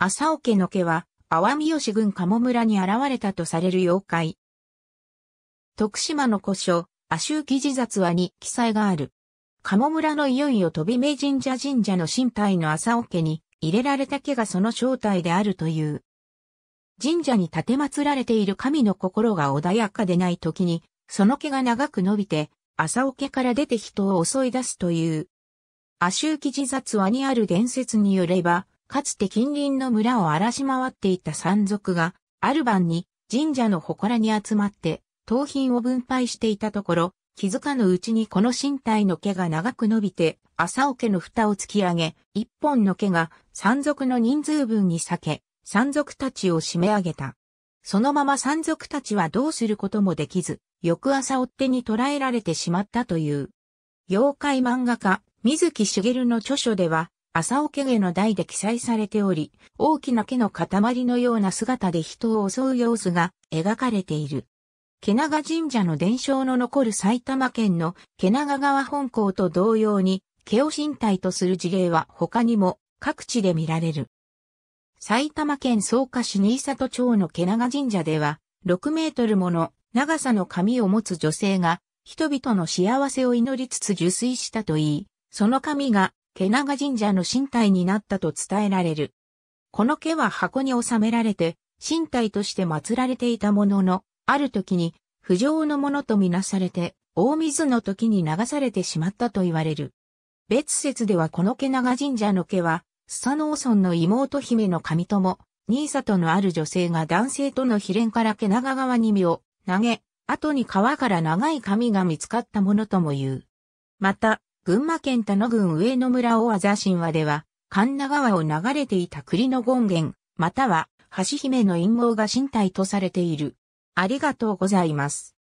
朝尾家の家は、阿波三吉郡鴨村に現れたとされる妖怪。徳島の古書、阿修記自雑話に記載がある。鴨村のいよいよ飛び目神社神社の神体の朝尾家に入れられた家がその正体であるという。神社に建て祀られている神の心が穏やかでない時に、その毛が長く伸びて、朝桶から出て人を襲い出すという。阿修記自雑話にある伝説によれば、かつて近隣の村を荒らし回っていた山賊が、ある晩に神社の祠に集まって、盗品を分配していたところ、気づかぬうちにこの身体の毛が長く伸びて、朝桶の蓋を突き上げ、一本の毛が山賊の人数分に裂け、山賊たちを締め上げた。そのまま山賊たちはどうすることもできず、翌朝追手に捕らえられてしまったという。妖怪漫画家、水木しげるの著書では、朝尾家の台で記載されており、大きな毛の塊のような姿で人を襲う様子が描かれている。毛長神社の伝承の残る埼玉県の毛長川本校と同様に、毛を身体とする事例は他にも各地で見られる。埼玉県草加市新里町の毛長神社では、6メートルもの長さの髪を持つ女性が、人々の幸せを祈りつつ受水したといい、その髪が毛長神社の身体になったと伝えられる。この毛は箱に収められて、身体として祀られていたものの、ある時に、不浄のものとみなされて、大水の時に流されてしまったと言われる。別説ではこの毛長神社の毛は、スサノオソンの妹姫の神友、ニーサとのある女性が男性との秘恋から毛長川に身を投げ、後に川から長い髪が見つかったものとも言う。また、群馬県田野郡上野村大字神話では、神奈川を流れていた栗の権現、または、橋姫の陰謀が身体とされている。ありがとうございます。